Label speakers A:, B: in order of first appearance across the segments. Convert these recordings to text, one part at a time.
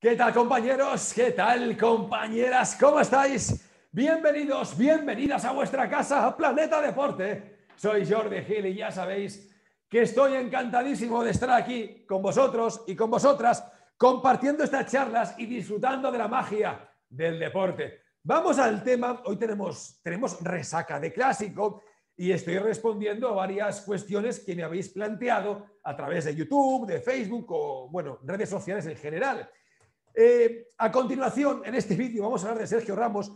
A: ¿Qué tal compañeros? ¿Qué tal compañeras? ¿Cómo estáis? Bienvenidos, bienvenidas a vuestra casa, a Planeta Deporte. Soy Jordi Gil y ya sabéis que estoy encantadísimo de estar aquí con vosotros y con vosotras compartiendo estas charlas y disfrutando de la magia del deporte. Vamos al tema, hoy tenemos, tenemos resaca de clásico y estoy respondiendo a varias cuestiones que me habéis planteado a través de YouTube, de Facebook o, bueno, redes sociales en general. Eh, a continuación, en este vídeo vamos a hablar de Sergio Ramos.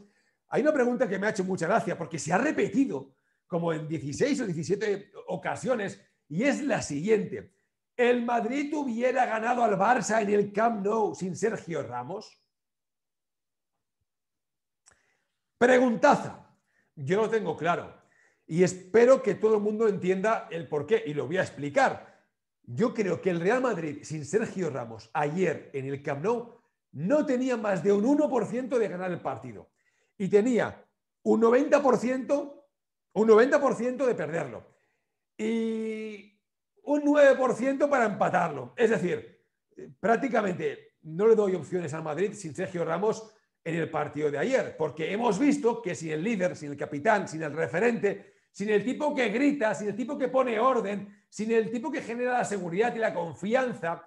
A: Hay una pregunta que me ha hecho mucha gracia porque se ha repetido como en 16 o 17 ocasiones y es la siguiente. ¿El Madrid hubiera ganado al Barça en el Camp Nou sin Sergio Ramos? Preguntaza. Yo lo tengo claro y espero que todo el mundo entienda el porqué y lo voy a explicar. Yo creo que el Real Madrid sin Sergio Ramos ayer en el Camp Nou no tenía más de un 1% de ganar el partido y tenía un 90%, un 90 de perderlo y un 9% para empatarlo. Es decir, prácticamente no le doy opciones al Madrid sin Sergio Ramos en el partido de ayer, porque hemos visto que sin el líder, sin el capitán, sin el referente, sin el tipo que grita, sin el tipo que pone orden, sin el tipo que genera la seguridad y la confianza,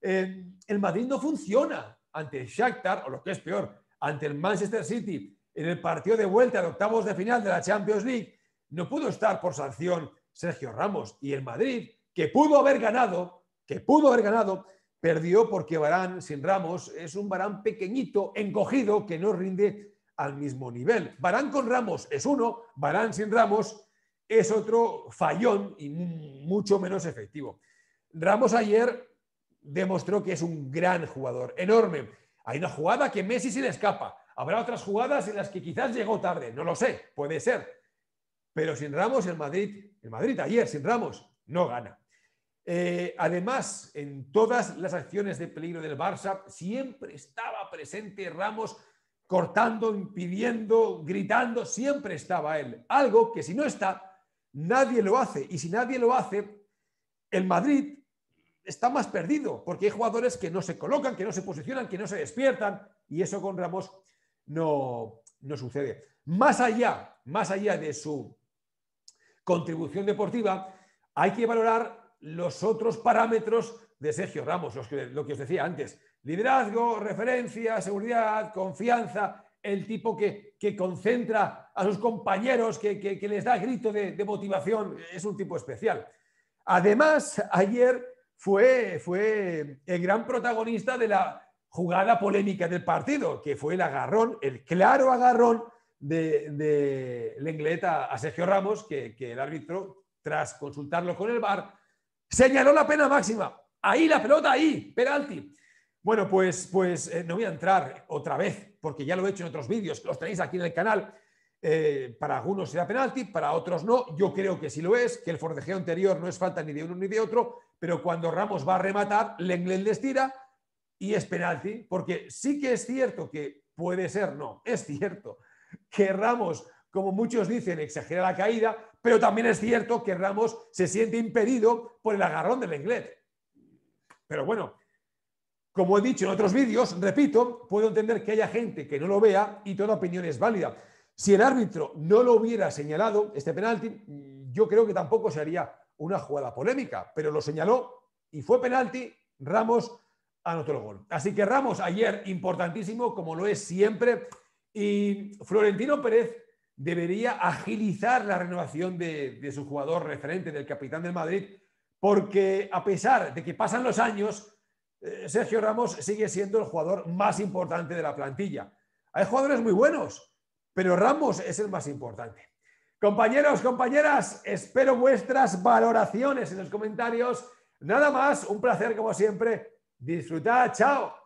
A: eh, el Madrid no funciona ante el Shakhtar, o lo que es peor, ante el Manchester City en el partido de vuelta de octavos de final de la Champions League, no pudo estar por sanción Sergio Ramos y el Madrid, que pudo haber ganado, que pudo haber ganado, perdió porque Barán sin Ramos es un Barán pequeñito, encogido, que no rinde al mismo nivel. Barán con Ramos es uno, Barán sin Ramos es otro fallón y mucho menos efectivo. Ramos ayer demostró que es un gran jugador, enorme. Hay una jugada que Messi se le escapa. Habrá otras jugadas en las que quizás llegó tarde, no lo sé, puede ser. Pero sin Ramos, el Madrid, el Madrid ayer, sin Ramos, no gana. Eh, además, en todas las acciones de peligro del Barça siempre estaba presente Ramos cortando, impidiendo, gritando, siempre estaba él. Algo que si no está, nadie lo hace. Y si nadie lo hace, el Madrid está más perdido, porque hay jugadores que no se colocan, que no se posicionan, que no se despiertan, y eso con Ramos no, no sucede. Más allá, más allá de su contribución deportiva, hay que valorar los otros parámetros de Sergio Ramos, lo que os decía antes. Liderazgo, referencia, seguridad, confianza, el tipo que, concentra a sus compañeros, que, les da grito de motivación, es un tipo especial. Además, ayer fue, el gran protagonista de la jugada polémica del partido, que fue el agarrón, el claro agarrón de, la ingleta a, Sergio Ramos, que, el árbitro, tras consultarlo con el VAR, señaló la pena máxima. Ahí la pelota, ahí, penalti. Bueno, pues, pues eh, no voy a entrar otra vez, porque ya lo he hecho en otros vídeos, los tenéis aquí en el canal. Eh, para algunos será penalti, para otros no. Yo creo que sí lo es, que el forcejeo anterior no es falta ni de uno ni de otro, pero cuando Ramos va a rematar, Lenglet les tira y es penalti, porque sí que es cierto que puede ser, no, es cierto que Ramos, como muchos dicen, exagera la caída, pero también es cierto que Ramos se siente impedido por el agarrón de Lenglet. Pero bueno, como he dicho en otros vídeos, repito, puedo entender que haya gente que no lo vea y toda opinión es válida. Si el árbitro no lo hubiera señalado, este penalti, yo creo que tampoco se haría una jugada polémica, pero lo señaló y fue penalti, Ramos a el gol. Así que Ramos ayer, importantísimo, como lo es siempre, y Florentino Pérez debería agilizar la renovación de, de su jugador referente, del capitán del Madrid, porque a pesar de que pasan los años, eh, Sergio Ramos sigue siendo el jugador más importante de la plantilla. Hay jugadores muy buenos, pero Ramos es el más importante. Compañeros, compañeras, espero vuestras valoraciones en los comentarios. Nada más, un placer como siempre. Disfrutad, chao.